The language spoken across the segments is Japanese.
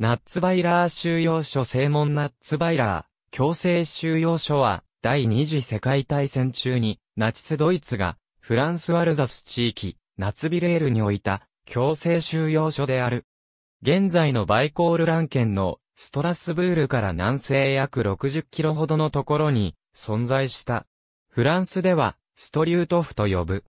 ナッツバイラー収容所正門ナッツバイラー、強制収容所は、第二次世界大戦中に、ナチスドイツが、フランスワルザス地域、ナツビレールに置いた、強制収容所である。現在のバイコールラン県の、ストラスブールから南西約60キロほどのところに、存在した。フランスでは、ストリュートフと呼ぶ。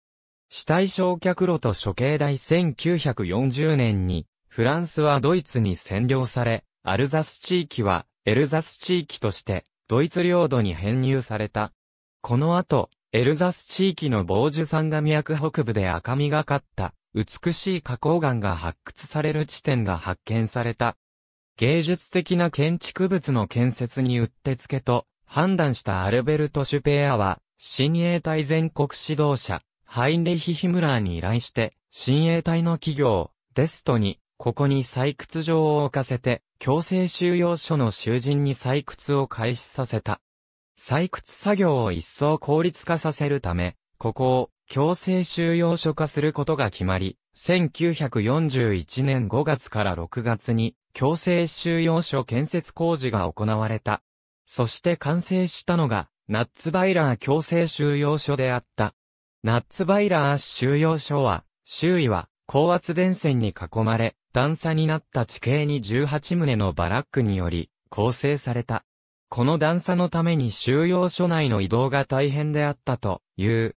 死体焼却炉と処刑台1940年にフランスはドイツに占領され、アルザス地域はエルザス地域としてドイツ領土に編入された。この後、エルザス地域の傍受山が脈北部で赤みがかった美しい花崗岩が発掘される地点が発見された。芸術的な建築物の建設にうってつけと判断したアルベルト・シュペアは、新衛隊全国指導者、ハインレヒ・ヒムラーに依頼して、新衛隊の企業、デストに、ここに採掘場を置かせて、強制収容所の囚人に採掘を開始させた。採掘作業を一層効率化させるため、ここを強制収容所化することが決まり、1941年5月から6月に強制収容所建設工事が行われた。そして完成したのが、ナッツバイラー強制収容所であった。ナッツバイラー収容所は、周囲は高圧電線に囲まれ、段差になった地形に18棟のバラックにより構成された。この段差のために収容所内の移動が大変であったという。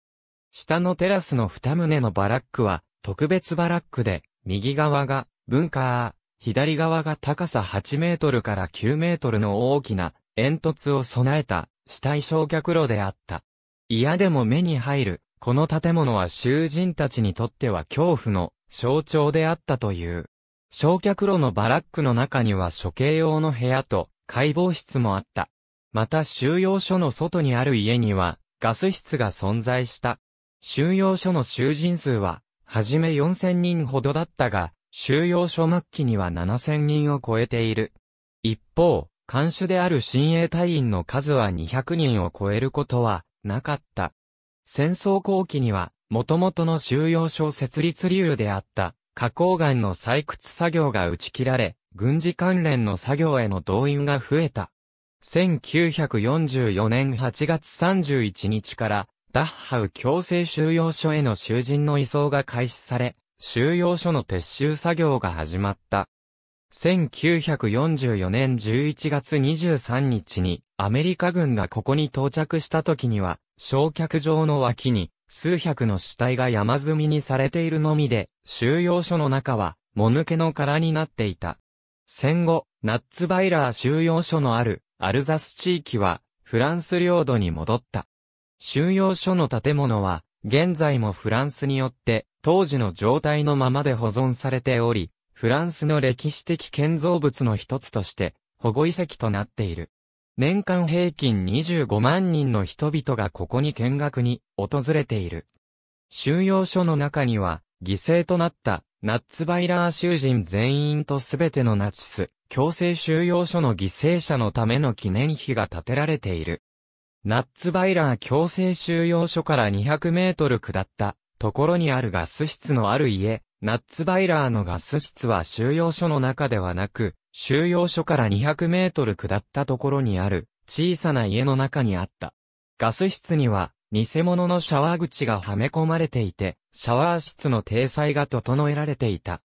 下のテラスの2棟のバラックは特別バラックで、右側が文化、左側が高さ8メートルから9メートルの大きな煙突を備えた死体焼却炉であった。嫌でも目に入る、この建物は囚人たちにとっては恐怖の象徴であったという。焼却炉のバラックの中には処刑用の部屋と解剖室もあった。また収容所の外にある家にはガス室が存在した。収容所の囚人数は、はじめ4000人ほどだったが、収容所末期には7000人を超えている。一方、監守である親衛隊員の数は200人を超えることはなかった。戦争後期には、元々の収容所設立理由であった、花崗岩の採掘作業が打ち切られ、軍事関連の作業への動員が増えた。1944年8月31日から、ダッハウ強制収容所への囚人の移送が開始され、収容所の撤収作業が始まった。1944年11月23日にアメリカ軍がここに到着した時には、焼却場の脇に数百の死体が山積みにされているのみで、収容所の中は、もぬけの殻になっていた。戦後、ナッツバイラー収容所のある、アルザス地域は、フランス領土に戻った。収容所の建物は、現在もフランスによって、当時の状態のままで保存されており、フランスの歴史的建造物の一つとして、保護遺跡となっている。年間平均25万人の人々がここに見学に訪れている。収容所の中には、犠牲となったナッツバイラー囚人全員とすべてのナチス、強制収容所の犠牲者のための記念碑が建てられている。ナッツバイラー強制収容所から200メートル下ったところにあるガス室のある家、ナッツバイラーのガス室は収容所の中ではなく、収容所から200メートル下ったところにある小さな家の中にあった。ガス室には偽物のシャワー口がはめ込まれていて、シャワー室の体裁が整えられていた。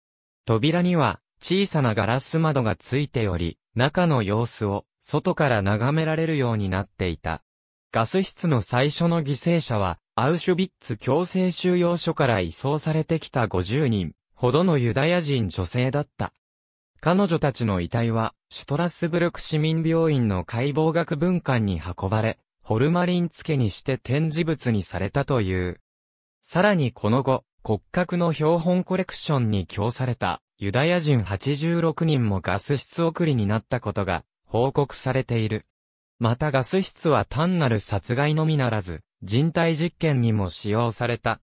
扉には小さなガラス窓がついており、中の様子を外から眺められるようになっていた。ガス室の最初の犠牲者は、アウシュビッツ強制収容所から移送されてきた50人ほどのユダヤ人女性だった。彼女たちの遺体は、シュトラスブルク市民病院の解剖学文館に運ばれ、ホルマリン付けにして展示物にされたという。さらにこの後、骨格の標本コレクションに供されたユダヤ人86人もガス室送りになったことが報告されている。またガス室は単なる殺害のみならず、人体実験にも使用された。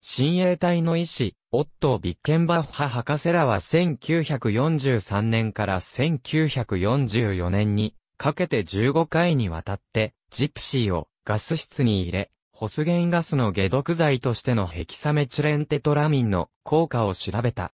親衛隊の医師、オットー・ビッケンバッハ博士らは1943年から1944年にかけて15回にわたって、ジプシーをガス室に入れ、ホスゲンガスの下毒剤としてのヘキサメチレンテトラミンの効果を調べた。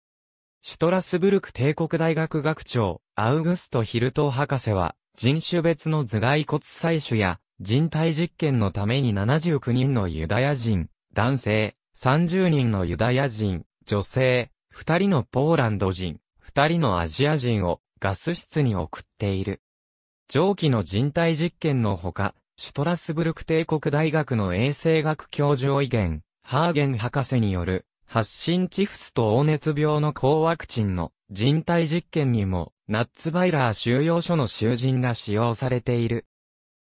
シュトラスブルク帝国大学学長、アウグスト・ヒルトー博士は、人種別の頭蓋骨採取や、人体実験のために79人のユダヤ人、男性、30人のユダヤ人、女性、2人のポーランド人、2人のアジア人をガス室に送っている。上記の人体実験のほか、シュトラスブルク帝国大学の衛生学教授オイゲン、ハーゲン博士による、発疹チフスと黄熱病の抗ワクチンの人体実験にも、ナッツバイラー収容所の囚人が使用されている。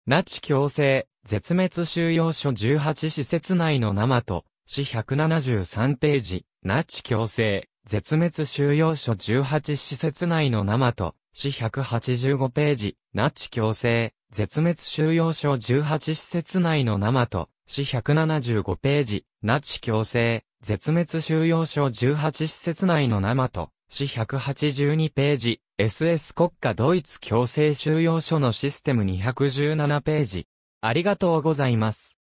ナチ強制、絶滅収容所18施設内の生と、百173ページ、ナチ強制、絶滅収容所18施設内の生と、百185ページ、ナチ強制、絶滅収容所18施設内の生と、百175ページ、ナチ強制、絶滅収容所18施設内の生と、百182ページ、SS 国家ドイツ強制収容所のシステム217ページ。ありがとうございます。